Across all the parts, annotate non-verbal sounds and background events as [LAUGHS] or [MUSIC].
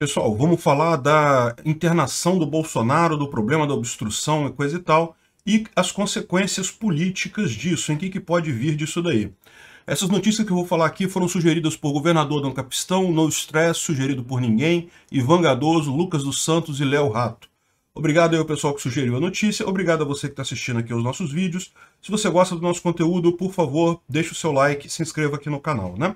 Pessoal, vamos falar da internação do Bolsonaro, do problema da obstrução e coisa e tal, e as consequências políticas disso, em que, que pode vir disso daí. Essas notícias que eu vou falar aqui foram sugeridas por governador Dom Capistão, No Stress, sugerido por ninguém, Ivan Gadoso, Lucas dos Santos e Léo Rato. Obrigado aí ao pessoal que sugeriu a notícia, obrigado a você que está assistindo aqui os nossos vídeos. Se você gosta do nosso conteúdo, por favor, deixe o seu like, se inscreva aqui no canal, né?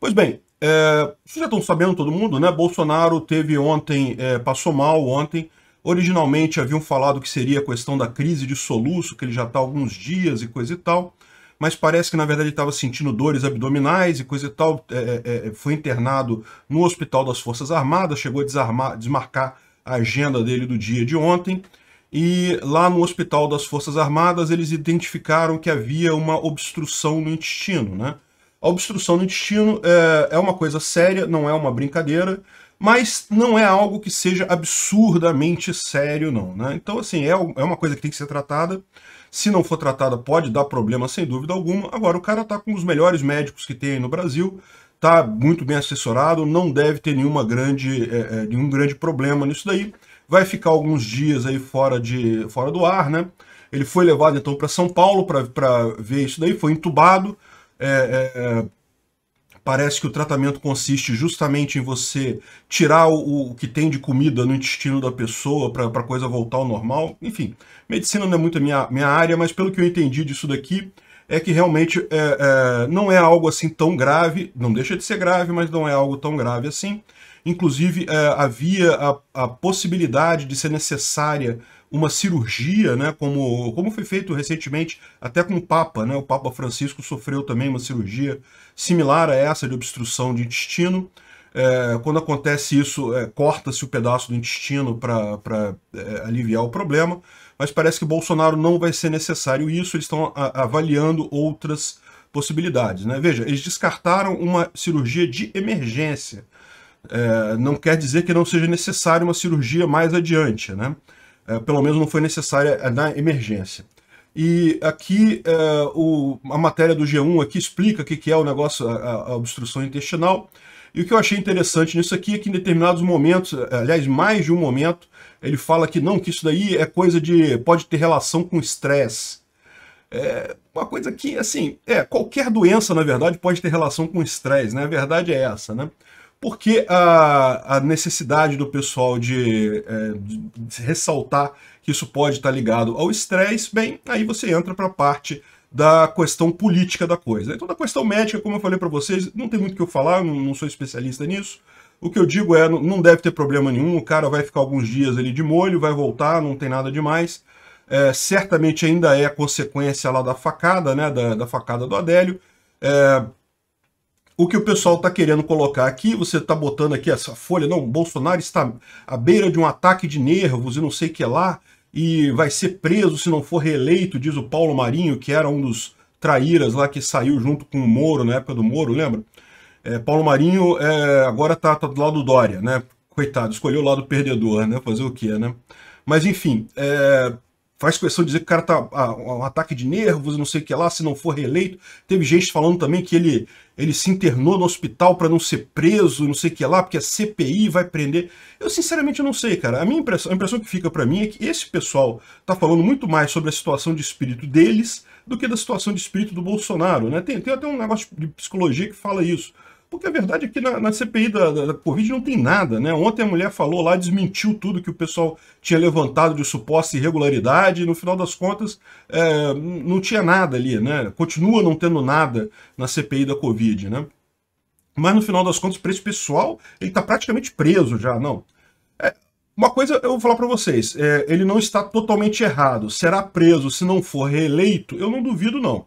Pois bem, é, vocês já estão sabendo, todo mundo, né? Bolsonaro teve ontem, é, passou mal ontem. Originalmente haviam falado que seria a questão da crise de soluço, que ele já está há alguns dias e coisa e tal. Mas parece que na verdade ele estava sentindo dores abdominais e coisa e tal. É, é, é, foi internado no Hospital das Forças Armadas, chegou a desarmar, desmarcar a agenda dele do dia de ontem. E lá no Hospital das Forças Armadas eles identificaram que havia uma obstrução no intestino, né? A obstrução do intestino é, é uma coisa séria, não é uma brincadeira, mas não é algo que seja absurdamente sério, não. Né? Então, assim, é, é uma coisa que tem que ser tratada. Se não for tratada, pode dar problema, sem dúvida alguma. Agora, o cara está com os melhores médicos que tem aí no Brasil, está muito bem assessorado, não deve ter nenhuma grande, é, é, nenhum grande problema nisso daí. Vai ficar alguns dias aí fora, de, fora do ar, né? Ele foi levado então para São Paulo para ver isso daí, foi entubado. É, é, é parece que o tratamento consiste justamente em você tirar o, o que tem de comida no intestino da pessoa para a coisa voltar ao normal. Enfim, medicina não é muito a minha, minha área, mas pelo que eu entendi disso daqui, é que realmente é, é, não é algo assim tão grave, não deixa de ser grave, mas não é algo tão grave assim. Inclusive, é, havia a, a possibilidade de ser necessária uma cirurgia, né, como, como foi feito recentemente até com o Papa, né, o Papa Francisco sofreu também uma cirurgia similar a essa de obstrução de intestino. É, quando acontece isso, é, corta-se o pedaço do intestino para é, aliviar o problema, mas parece que Bolsonaro não vai ser necessário isso, eles estão avaliando outras possibilidades. Né? Veja, eles descartaram uma cirurgia de emergência, é, não quer dizer que não seja necessária uma cirurgia mais adiante, né? É, pelo menos não foi necessária é, na emergência. E aqui é, o, a matéria do G1 aqui explica o que, que é o negócio, a, a obstrução intestinal. E o que eu achei interessante nisso aqui é que em determinados momentos, aliás, mais de um momento, ele fala que não, que isso daí é coisa de. pode ter relação com estresse. É uma coisa que, assim, é, qualquer doença, na verdade, pode ter relação com estresse, né? A verdade é essa, né? porque a, a necessidade do pessoal de, é, de ressaltar que isso pode estar ligado ao estresse, bem, aí você entra para a parte da questão política da coisa. Então, da questão médica, como eu falei para vocês, não tem muito o que eu falar, não, não sou especialista nisso. O que eu digo é, não deve ter problema nenhum, o cara vai ficar alguns dias ali de molho, vai voltar, não tem nada demais. É, certamente ainda é consequência lá da facada, né, da, da facada do Adélio. É, o que o pessoal está querendo colocar aqui, você está botando aqui essa folha, não, Bolsonaro está à beira de um ataque de nervos e não sei o que lá, e vai ser preso se não for reeleito, diz o Paulo Marinho, que era um dos traíras lá que saiu junto com o Moro, na época do Moro, lembra? É, Paulo Marinho é, agora está tá do lado do Dória, né? Coitado, escolheu o lado perdedor, né? Fazer o quê, né? Mas enfim, é, faz questão de dizer que o cara tá ah, um ataque de nervos, não sei o que lá, se não for reeleito. Teve gente falando também que ele, ele se internou no hospital para não ser preso, não sei o que lá, porque a CPI vai prender. Eu sinceramente não sei, cara. A minha impressão, a impressão que fica para mim é que esse pessoal tá falando muito mais sobre a situação de espírito deles do que da situação de espírito do Bolsonaro, né? Tem, tem até um negócio de psicologia que fala isso. Porque a verdade é que na, na CPI da, da, da, Covid não tem nada, né? Ontem a mulher falou lá, desmentiu tudo que o pessoal tinha levantado de suposta irregularidade, e no final das contas é, não tinha nada ali, né? Continua não tendo nada na CPI da Covid, né? Mas no final das contas, para esse pessoal, ele está praticamente preso já, não. É, uma coisa eu vou falar para vocês, é, ele não está totalmente errado. Será preso se não for reeleito? Eu não duvido, não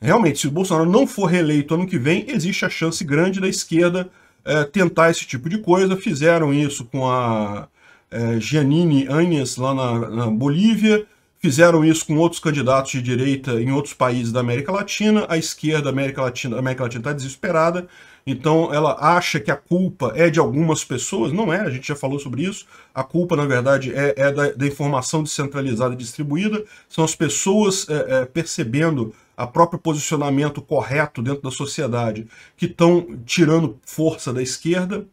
realmente, se o Bolsonaro não for reeleito ano que vem, existe a chance grande da esquerda é, tentar esse tipo de coisa. Fizeram isso com a é, Giannini Agnes lá na, na, Bolívia, fizeram isso com outros candidatos de direita em outros países da América Latina. A esquerda América Latina, América Latina está desesperada, então ela acha que a culpa é de algumas pessoas. Não é, a gente já falou sobre isso. A culpa, na verdade, é, é da, da, informação descentralizada e distribuída. São as pessoas eh, percebendo a próprio posicionamento correto dentro da sociedade, que estão tirando força da esquerda.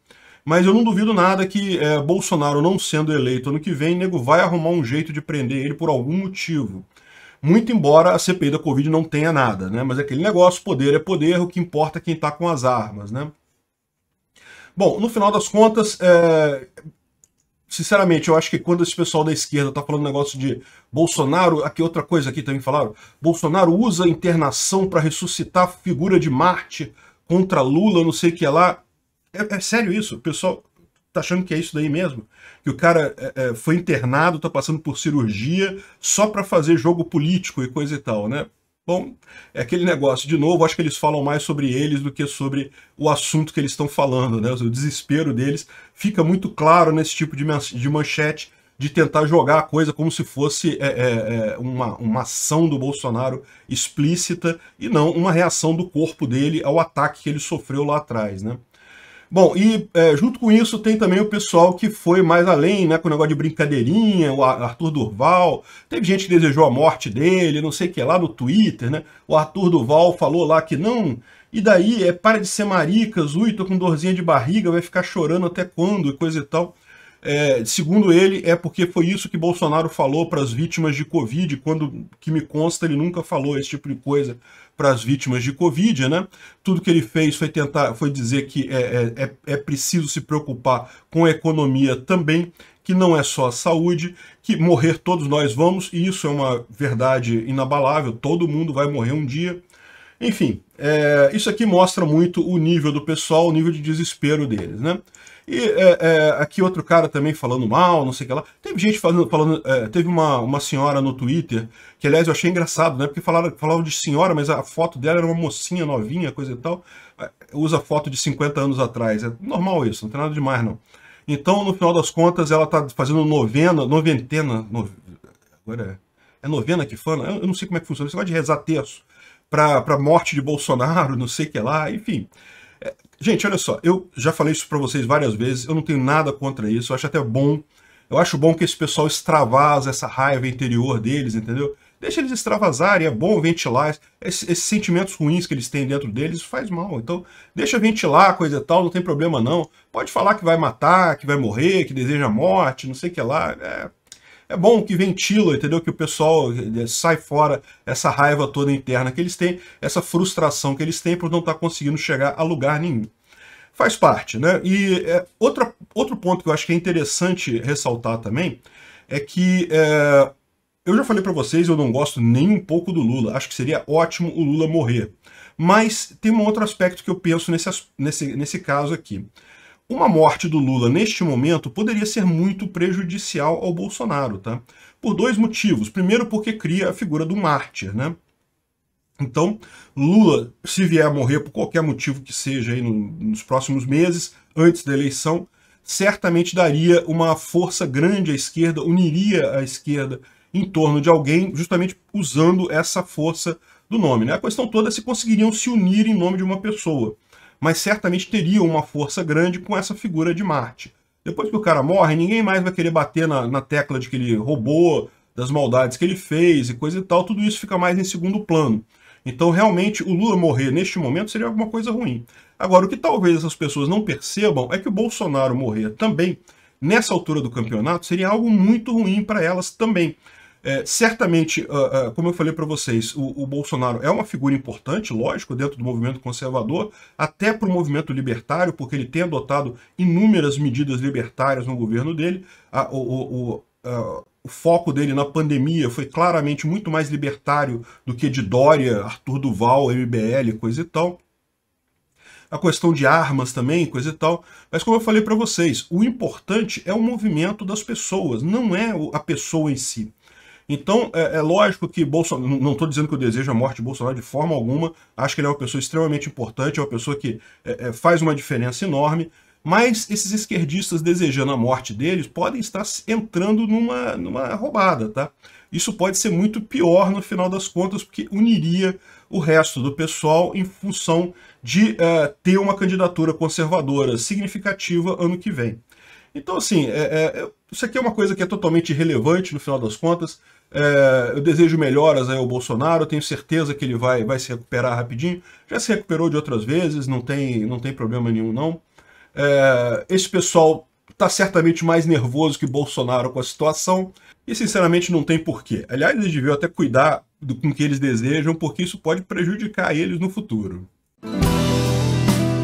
Mas eu não duvido nada que é, Bolsonaro, não sendo eleito ano que vem, nego vai arrumar um jeito de prender ele por algum motivo. Muito embora a CPI da Covid não tenha nada, né? Mas é aquele negócio, poder é poder, o que importa é quem está com as armas, né? Bom, no final das contas, é, sinceramente, eu acho que quando esse pessoal da esquerda tá falando negócio de Bolsonaro, aqui outra coisa aqui também falaram, Bolsonaro usa internação para ressuscitar a figura de Marte contra Lula, não sei o que lá. É, é, sério isso? O pessoal tá achando que é isso daí mesmo? Que o cara é, é foi internado, tá passando por cirurgia só para fazer jogo político e coisa e tal, né? Bom, é aquele negócio, de novo, acho que eles falam mais sobre eles do que sobre o assunto que eles estão falando, né? O desespero deles fica muito claro nesse tipo de manchete de tentar jogar a coisa como se fosse é, é, é, uma, uma ação do Bolsonaro explícita e não uma reação do corpo dele ao ataque que ele sofreu lá atrás, né? Bom, e é, junto com isso tem também o pessoal que foi mais além, né, com o negócio de brincadeirinha, o Arthur Durval. Teve gente que desejou a morte dele, não sei o que lá no Twitter, né? O Arthur Durval falou lá que não. E daí é para de ser maricas, ui, tô com dorzinha de barriga, vai ficar chorando até quando e coisa e tal é, segundo ele, é porque foi isso que Bolsonaro falou para as vítimas de Covid, quando, que me consta, ele nunca falou esse tipo de coisa para as vítimas de Covid, né? Tudo que ele fez foi tentar, foi dizer que é, é, é, é preciso se preocupar com a economia também, que não é só a saúde, que morrer todos nós vamos, e isso é uma verdade inabalável, todo mundo vai morrer um dia. Enfim, é, isso aqui mostra muito o nível do pessoal, o nível de desespero deles, né? E é, é, aqui outro cara também falando mal, não sei o que lá. Teve gente falando. falando é, teve uma, uma senhora no Twitter, que aliás eu achei engraçado, né? Porque falaram, falavam de senhora, mas a foto dela era uma mocinha novinha, coisa e tal. É, usa foto de 50 anos atrás. É normal isso, não tem nada demais, não. Então, no final das contas, ela tá fazendo novena, noventena. No... Agora é. é novena que fala? Eu, eu não sei como é que funciona. Você gosta de rezar terço para morte de Bolsonaro, [LAUGHS] não sei o que lá, enfim. Gente, olha só, eu já falei isso para vocês várias vezes, eu não tenho nada contra isso, eu acho até bom. Eu acho bom que esse pessoal extravasa essa raiva interior deles, entendeu? Deixa eles extravasarem, é bom ventilar esses, esses sentimentos ruins que eles têm dentro deles, faz mal. Então, deixa ventilar, coisa e tal, não tem problema não. Pode falar que vai matar, que vai morrer, que deseja morte, não sei o que lá. É, é bom que ventila, entendeu? Que o pessoal eh, sai fora essa raiva toda interna que eles têm, essa frustração que eles têm por não estar tá conseguindo chegar a lugar nenhum. Faz parte, né? E é, outra, outro ponto que eu acho que é interessante ressaltar também é que é, eu já falei para vocês, eu não gosto nem um pouco do Lula. Acho que seria ótimo o Lula morrer. Mas tem um outro aspecto que eu penso nesse, nesse, nesse caso aqui. Uma morte do Lula neste momento poderia ser muito prejudicial ao Bolsonaro, tá? Por dois motivos. Primeiro, porque cria a figura do mártir, né? Então, Lula, se vier a morrer por qualquer motivo que seja aí no, nos próximos meses, antes da eleição, certamente daria uma força grande à esquerda, uniria a esquerda em torno de alguém, justamente usando essa força do nome. Né? A questão toda é se conseguiriam se unir em nome de uma pessoa mas certamente teria uma força grande com essa figura de Marte. Depois que o cara morre, ninguém mais vai querer bater na, na tecla de que ele roubou, das maldades que ele fez e coisa e tal, tudo isso fica mais em segundo plano. Então, realmente, o Lula morrer neste momento seria alguma coisa ruim. Agora, o que talvez essas pessoas não percebam é que o Bolsonaro morrer também, nessa altura do campeonato, seria algo muito ruim para elas também. É, certamente, uh, uh, como eu falei para vocês, o, o, Bolsonaro é uma figura importante, lógico, dentro do movimento conservador, até para o movimento libertário, porque ele tem adotado inúmeras medidas libertárias no governo dele. A, o, o, o ah, foco dele na pandemia foi claramente muito mais libertário do que de Dória, Arthur Duval, MBL, coisa e tal a questão de armas também, coisa e tal. Mas como eu falei para vocês, o importante é o movimento das pessoas, não é a pessoa em si. Então, é, é lógico que Bolsonaro. Não estou dizendo que eu desejo a morte de Bolsonaro de forma alguma. Acho que ele é uma pessoa extremamente importante, é uma pessoa que é, é faz uma diferença enorme. Mas esses esquerdistas desejando a morte deles podem estar entrando numa, numa roubada, tá? Isso pode ser muito pior no final das contas, porque uniria o resto do pessoal em função de é, ter uma candidatura conservadora significativa ano que vem. Então, assim, é, é, isso aqui é uma coisa que é totalmente irrelevante no final das contas. É, eu desejo melhoras aí ao Bolsonaro, tenho certeza que ele vai, vai se recuperar rapidinho. Já se recuperou de outras vezes, não tem, não tem problema nenhum, não. É, esse pessoal está certamente mais nervoso que Bolsonaro com a situação e, sinceramente, não tem porquê. Aliás, eles deviam até cuidar do, com o que eles desejam, porque isso pode prejudicar eles no futuro.